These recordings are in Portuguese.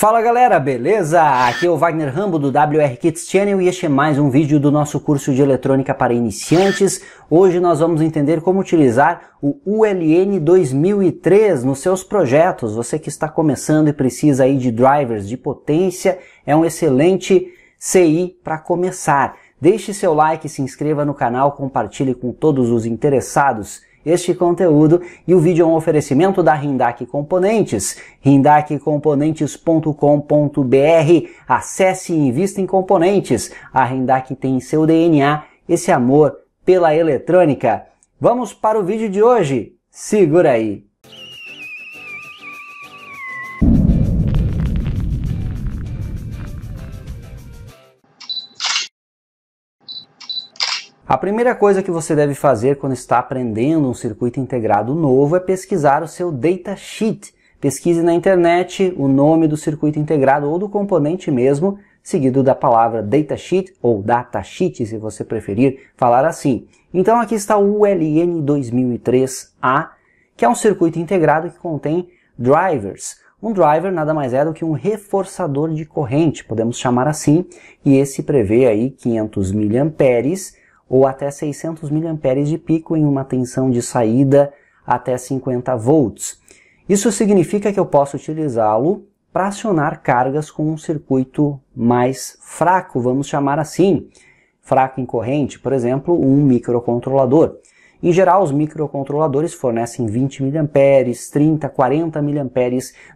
Fala galera, beleza? Aqui é o Wagner Rambo do WR Kids Channel e este é mais um vídeo do nosso curso de eletrônica para iniciantes. Hoje nós vamos entender como utilizar o ULN 2003 nos seus projetos. Você que está começando e precisa aí de drivers de potência, é um excelente CI para começar. Deixe seu like, se inscreva no canal, compartilhe com todos os interessados este conteúdo e o vídeo é um oferecimento da Rindac Componentes, rindacomponentes.com.br. Acesse e invista em componentes. A Rindac tem em seu DNA esse amor pela eletrônica. Vamos para o vídeo de hoje. Segura aí. A primeira coisa que você deve fazer quando está aprendendo um circuito integrado novo é pesquisar o seu datasheet. Pesquise na internet o nome do circuito integrado ou do componente mesmo, seguido da palavra datasheet ou datasheet, se você preferir falar assim. Então aqui está o ULN 2003A, que é um circuito integrado que contém drivers. Um driver nada mais é do que um reforçador de corrente, podemos chamar assim, e esse prevê aí 500 miliamperes ou até 600 mA de pico em uma tensão de saída até 50 volts. Isso significa que eu posso utilizá-lo para acionar cargas com um circuito mais fraco, vamos chamar assim, fraco em corrente, por exemplo, um microcontrolador. Em geral, os microcontroladores fornecem 20 mA, 30, 40 mA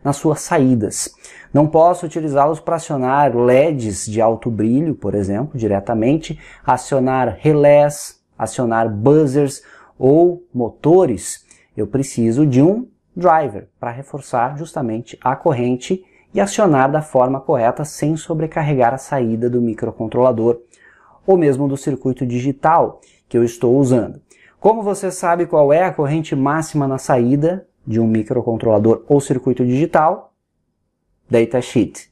nas suas saídas. Não posso utilizá-los para acionar LEDs de alto brilho, por exemplo, diretamente, acionar relés, acionar buzzers ou motores. Eu preciso de um driver para reforçar justamente a corrente e acionar da forma correta sem sobrecarregar a saída do microcontrolador ou mesmo do circuito digital que eu estou usando. Como você sabe qual é a corrente máxima na saída de um microcontrolador ou circuito digital? Datasheet.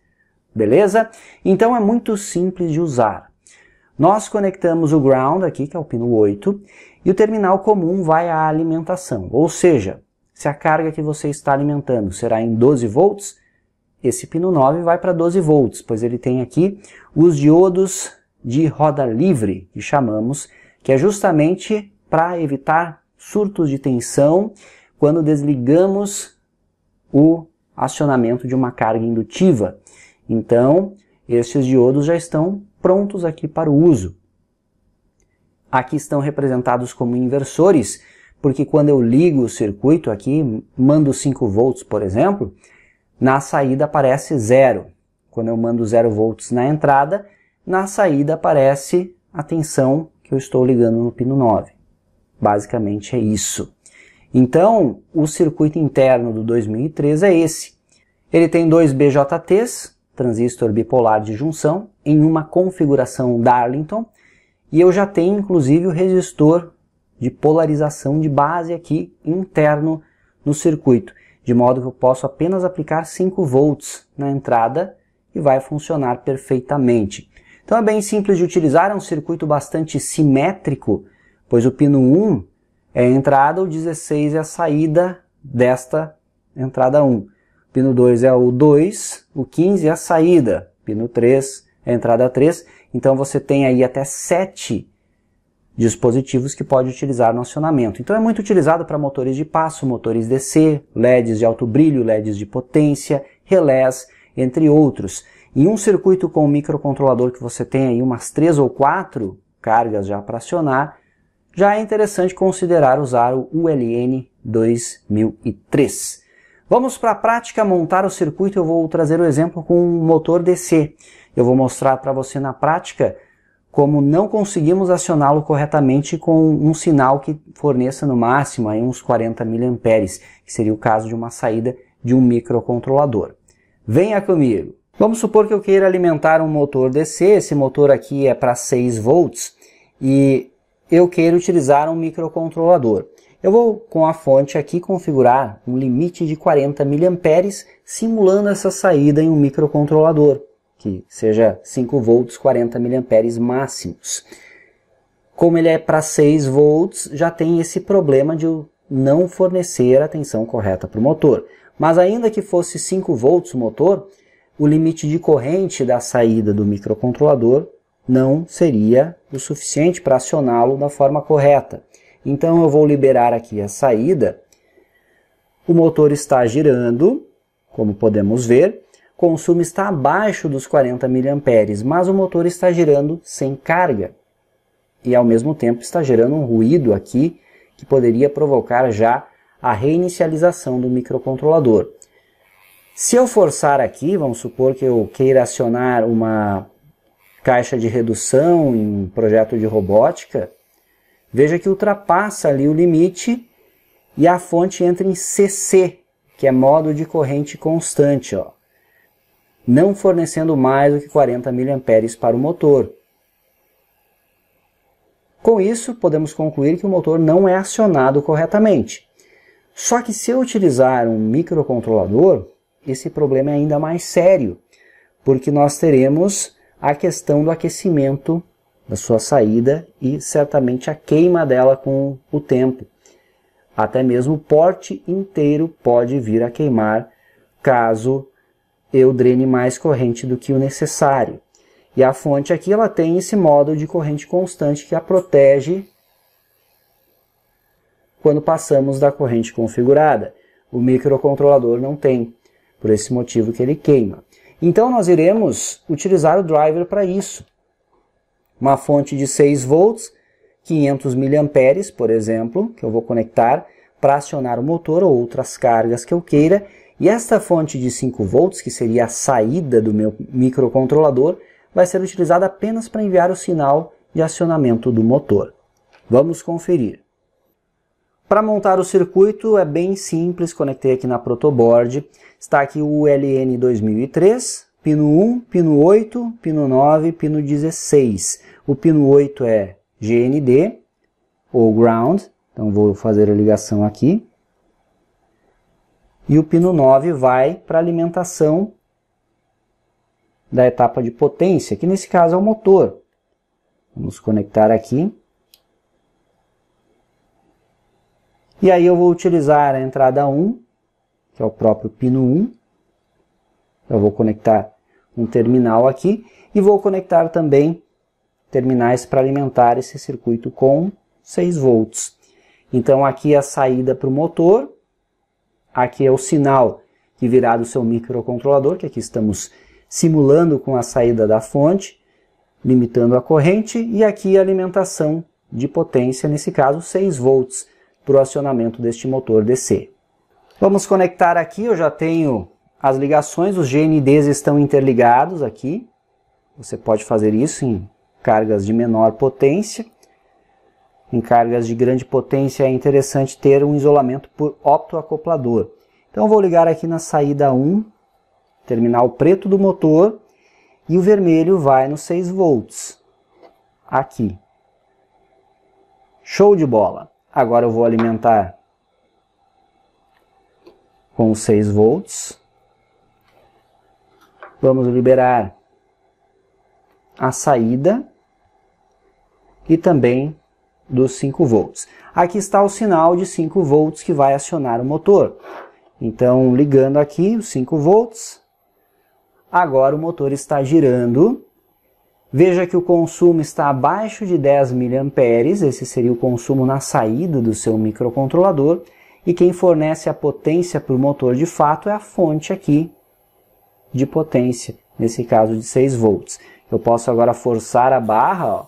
Beleza? Então é muito simples de usar. Nós conectamos o ground aqui, que é o pino 8, e o terminal comum vai à alimentação. Ou seja, se a carga que você está alimentando será em 12 volts, esse pino 9 vai para 12 volts, pois ele tem aqui os diodos de roda livre, que chamamos, que é justamente para evitar surtos de tensão quando desligamos o acionamento de uma carga indutiva. Então, estes diodos já estão prontos aqui para o uso. Aqui estão representados como inversores, porque quando eu ligo o circuito aqui, mando 5 volts, por exemplo, na saída aparece zero. Quando eu mando 0 volts na entrada, na saída aparece a tensão que eu estou ligando no pino 9. Basicamente é isso. Então, o circuito interno do 2003 é esse. Ele tem dois BJTs, transistor bipolar de junção, em uma configuração Darlington, e eu já tenho inclusive o resistor de polarização de base aqui interno no circuito, de modo que eu posso apenas aplicar 5 volts na entrada e vai funcionar perfeitamente. Então é bem simples de utilizar, é um circuito bastante simétrico, pois o pino 1 é a entrada, o 16 é a saída desta entrada 1. O Pino 2 é o 2, o 15 é a saída, pino 3 é a entrada 3. Então você tem aí até 7 dispositivos que pode utilizar no acionamento. Então é muito utilizado para motores de passo, motores DC, LEDs de alto brilho, LEDs de potência, relés, entre outros. Em um circuito com um microcontrolador que você tem aí umas 3 ou 4 cargas já para acionar, já é interessante considerar usar o ULN 2003. Vamos para a prática montar o circuito, eu vou trazer o um exemplo com um motor DC. Eu vou mostrar para você na prática como não conseguimos acioná-lo corretamente com um sinal que forneça no máximo aí uns 40 mA, que seria o caso de uma saída de um microcontrolador. Venha comigo! Vamos supor que eu queira alimentar um motor DC, esse motor aqui é para 6 volts, e eu queira utilizar um microcontrolador. Eu vou com a fonte aqui configurar um limite de 40 mA simulando essa saída em um microcontrolador, que seja 5 volts 40 mA máximos. Como ele é para 6 volts, já tem esse problema de não fornecer a tensão correta para o motor. Mas ainda que fosse 5 volts o motor, o limite de corrente da saída do microcontrolador não seria o suficiente para acioná-lo da forma correta. Então eu vou liberar aqui a saída. O motor está girando, como podemos ver. O consumo está abaixo dos 40 mA, mas o motor está girando sem carga. E ao mesmo tempo está gerando um ruído aqui que poderia provocar já a reinicialização do microcontrolador. Se eu forçar aqui, vamos supor que eu queira acionar uma caixa de redução, em projeto de robótica, veja que ultrapassa ali o limite e a fonte entra em CC, que é modo de corrente constante, ó, não fornecendo mais do que 40 mA para o motor. Com isso, podemos concluir que o motor não é acionado corretamente. Só que se eu utilizar um microcontrolador, esse problema é ainda mais sério, porque nós teremos a questão do aquecimento da sua saída e certamente a queima dela com o tempo. Até mesmo o porte inteiro pode vir a queimar caso eu drene mais corrente do que o necessário. E a fonte aqui ela tem esse modo de corrente constante que a protege quando passamos da corrente configurada. O microcontrolador não tem, por esse motivo que ele queima. Então nós iremos utilizar o driver para isso. Uma fonte de 6 volts, 500 miliamperes, por exemplo, que eu vou conectar para acionar o motor ou outras cargas que eu queira. E esta fonte de 5 volts, que seria a saída do meu microcontrolador, vai ser utilizada apenas para enviar o sinal de acionamento do motor. Vamos conferir. Para montar o circuito é bem simples, conectei aqui na protoboard. Está aqui o LN 2003, pino 1, pino 8, pino 9, pino 16. O pino 8 é GND ou ground, então vou fazer a ligação aqui. E o pino 9 vai para alimentação da etapa de potência, que nesse caso é o motor. Vamos conectar aqui. E aí eu vou utilizar a entrada 1, que é o próprio pino 1. Eu vou conectar um terminal aqui e vou conectar também terminais para alimentar esse circuito com 6 volts. Então aqui é a saída para o motor, aqui é o sinal que virá do seu microcontrolador, que aqui estamos simulando com a saída da fonte, limitando a corrente, e aqui a alimentação de potência, nesse caso 6 volts para o acionamento deste motor DC. Vamos conectar aqui, eu já tenho as ligações, os GNDs estão interligados aqui. Você pode fazer isso em cargas de menor potência. Em cargas de grande potência é interessante ter um isolamento por optoacoplador. Então vou ligar aqui na saída 1, terminal preto do motor, e o vermelho vai nos 6 volts, aqui. Show de bola! Agora eu vou alimentar com 6 volts. Vamos liberar a saída e também dos 5 volts. Aqui está o sinal de 5 volts que vai acionar o motor. Então, ligando aqui os 5 volts, agora o motor está girando Veja que o consumo está abaixo de 10 mA, esse seria o consumo na saída do seu microcontrolador, e quem fornece a potência para o motor de fato é a fonte aqui de potência, nesse caso de 6 volts. Eu posso agora forçar a barra, ó.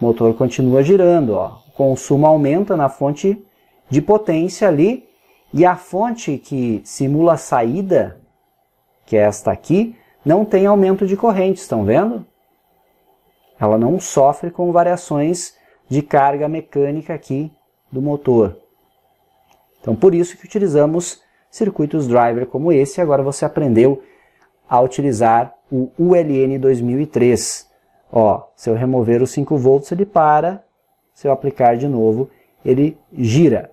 o motor continua girando, ó. o consumo aumenta na fonte de potência ali, e a fonte que simula a saída, que é esta aqui, não tem aumento de corrente, estão vendo? Ela não sofre com variações de carga mecânica aqui do motor. Então, por isso que utilizamos circuitos driver como esse. Agora você aprendeu a utilizar o ULN 2003. Ó, se eu remover os 5 volts, ele para. Se eu aplicar de novo, ele gira.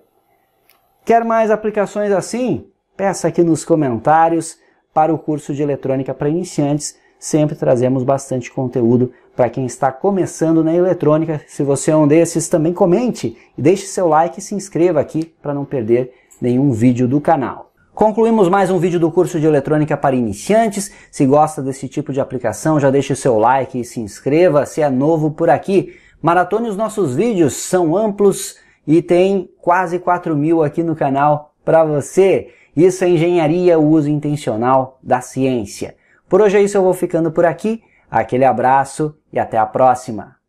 Quer mais aplicações assim? Peça aqui nos comentários para o curso de eletrônica para iniciantes. Sempre trazemos bastante conteúdo para quem está começando na eletrônica. Se você é um desses, também comente e deixe seu like e se inscreva aqui para não perder nenhum vídeo do canal. Concluímos mais um vídeo do curso de eletrônica para iniciantes. Se gosta desse tipo de aplicação, já deixe o seu like e se inscreva se é novo por aqui. Maratone os nossos vídeos, são amplos e tem quase 4 mil aqui no canal para você. Isso é engenharia, uso intencional da ciência. Por hoje é isso, eu vou ficando por aqui. Aquele abraço e até a próxima!